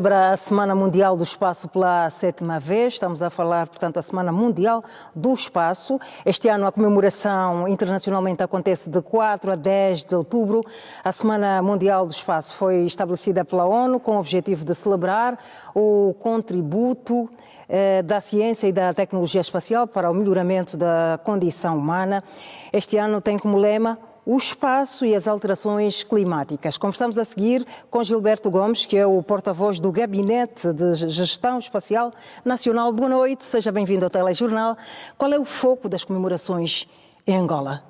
Celebra a Semana Mundial do Espaço pela sétima vez. Estamos a falar, portanto, a Semana Mundial do Espaço. Este ano a comemoração internacionalmente acontece de 4 a 10 de outubro. A Semana Mundial do Espaço foi estabelecida pela ONU com o objetivo de celebrar o contributo eh, da ciência e da tecnologia espacial para o melhoramento da condição humana. Este ano tem como lema o espaço e as alterações climáticas. Conversamos a seguir com Gilberto Gomes, que é o porta-voz do Gabinete de Gestão Espacial Nacional. Boa noite, seja bem-vindo ao Telejornal. Qual é o foco das comemorações em Angola?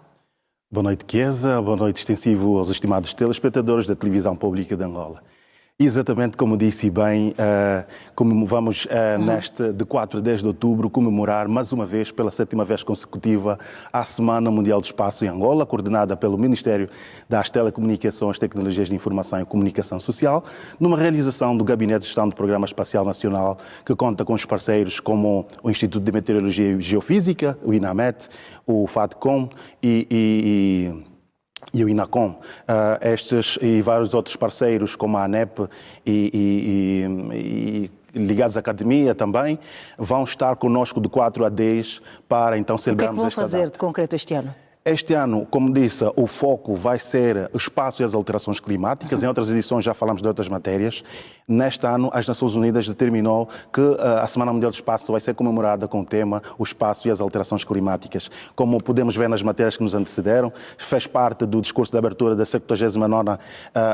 Boa noite, Chiesa. Boa noite, extensivo aos estimados telespectadores da televisão pública de Angola. Exatamente como disse bem, uh, como vamos uh, neste de 4 a 10 de outubro comemorar mais uma vez, pela sétima vez consecutiva, a Semana Mundial do Espaço em Angola, coordenada pelo Ministério das Telecomunicações, Tecnologias de Informação e Comunicação Social, numa realização do Gabinete de Gestão do Programa Espacial Nacional, que conta com os parceiros como o Instituto de Meteorologia e Geofísica, o INAMET, o FATCOM e, e, e e o INACOM, uh, estes e vários outros parceiros, como a ANEP e, e, e ligados à academia também, vão estar conosco de 4 a 10 para então celebrarmos esta data. O que é que vão fazer data. de concreto este ano? Este ano, como disse, o foco vai ser o espaço e as alterações climáticas. Em outras edições já falamos de outras matérias. Neste ano, as Nações Unidas determinou que eh, a Semana Mundial do Espaço vai ser comemorada com o tema o espaço e as alterações climáticas. Como podemos ver nas matérias que nos antecederam, fez parte do discurso de abertura da 79ª eh,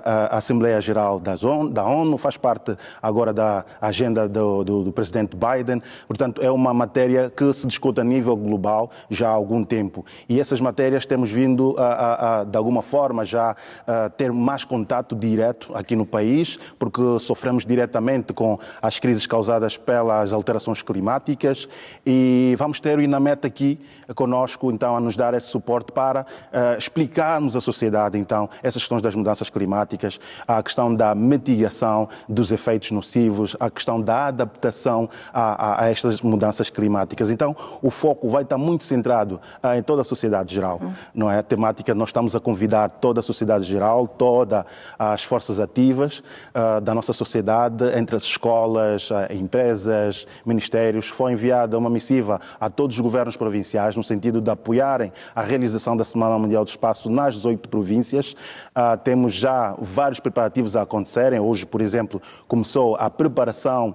eh, Assembleia Geral da ONU, faz parte agora da agenda do, do, do presidente Biden. Portanto, é uma matéria que se discute a nível global já há algum tempo. E essas matérias matérias temos vindo a, a, a de alguma forma já a ter mais contato direto aqui no país, porque sofremos diretamente com as crises causadas pelas alterações climáticas e vamos ter o Inameta aqui conosco, então, a nos dar esse suporte para eh, explicarmos à sociedade, então, essas questões das mudanças climáticas, a questão da mitigação dos efeitos nocivos, a questão da adaptação a, a, a estas mudanças climáticas. Então, o foco vai estar muito centrado eh, em toda a sociedade geral geral, não é? A temática, nós estamos a convidar toda a sociedade geral, todas as forças ativas uh, da nossa sociedade, entre as escolas, uh, empresas, ministérios. Foi enviada uma missiva a todos os governos provinciais, no sentido de apoiarem a realização da Semana Mundial do Espaço nas 18 províncias. Uh, temos já vários preparativos a acontecerem. Hoje, por exemplo, começou a preparação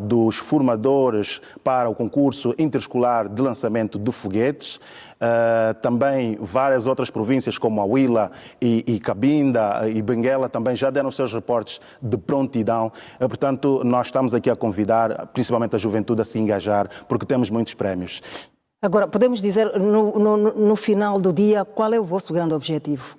dos formadores para o concurso interescolar de lançamento de foguetes. Eh, também várias outras províncias, como Awila e, e Cabinda eh, e Benguela, também já deram seus reportes de prontidão. Uh, portanto, nós estamos aqui a convidar, principalmente a juventude, a se engajar, porque temos muitos prémios. Agora, podemos dizer no, no, no final do dia qual é o vosso grande objetivo?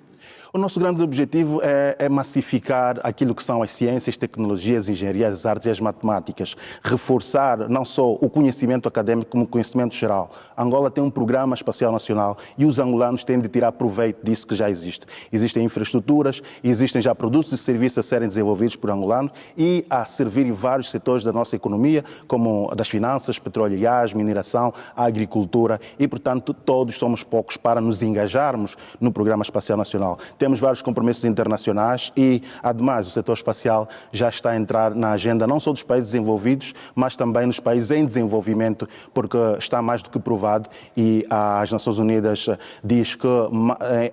O nosso grande objetivo é, é, massificar aquilo que são as ciências, tecnologias, engenharias, as artes e as matemáticas. Reforçar não só o conhecimento acadêmico, como o conhecimento geral. A Angola tem um programa espacial nacional e os angolanos têm de tirar proveito disso que já existe. Existem infraestruturas, existem já produtos e serviços a serem desenvolvidos por angolanos e a servir em vários setores da nossa economia, como das finanças, petróleo e gás, mineração, agricultura e, portanto, todos somos poucos para nos engajarmos no programa espacial nacional. Temos vários compromissos internacionais e, ademais, o setor espacial já está a entrar na agenda não só dos países desenvolvidos, mas também nos países em desenvolvimento, porque está mais do que provado e as Nações Unidas eh, diz que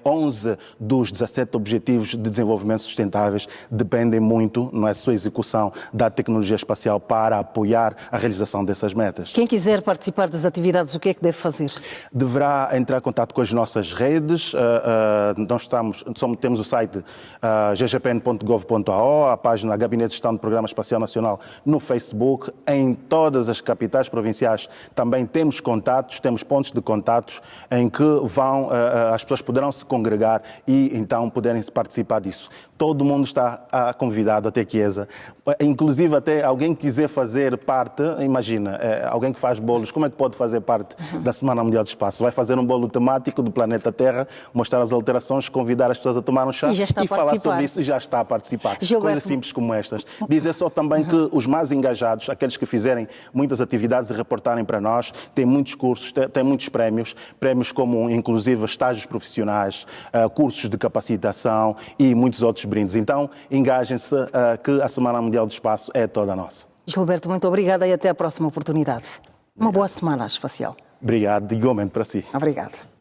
11 eh, dos 17 objetivos de desenvolvimento sustentáveis dependem muito na é sua execução da tecnologia espacial para apoiar a realização dessas metas. Quem quiser participar das atividades, o que é que deve fazer? Deverá entrar em contato com as nossas redes. Eh, nós estamos somos, temos o site uh, ggpn.gov.ao, a página Gabinete de Gestão do Programa Espacial Nacional no Facebook, em todas as capitais provinciais também temos contatos, temos pontos de contatos em que vão, uh, as pessoas poderão se congregar e então poderem participar disso. Todo mundo está uh, convidado até Chiesa. Inclusive até alguém que quiser fazer parte, imagina, eh, alguém que faz bolos, como é que pode fazer parte da Semana Mundial do Espaço? Vai fazer um bolo temático do planeta Terra, mostrar as alterações, convidar as pessoas pessoas a tomar um chá e, já está e a falar sobre isso já está a participar. Gilberto... Coisas simples como estas. Dizer é só também uhum. que os mais engajados, aqueles que fizerem muitas atividades e reportarem para nós, têm muitos cursos, têm muitos prémios, prémios como inclusive estágios profissionais, uh, cursos de capacitação e muitos outros brindes. Então, engajem-se uh, que a Semana Mundial do Espaço é toda nossa. Gilberto, muito obrigada e até a próxima oportunidade. Uma boa semana espacial. Obrigado, igualmente para si. Obrigado.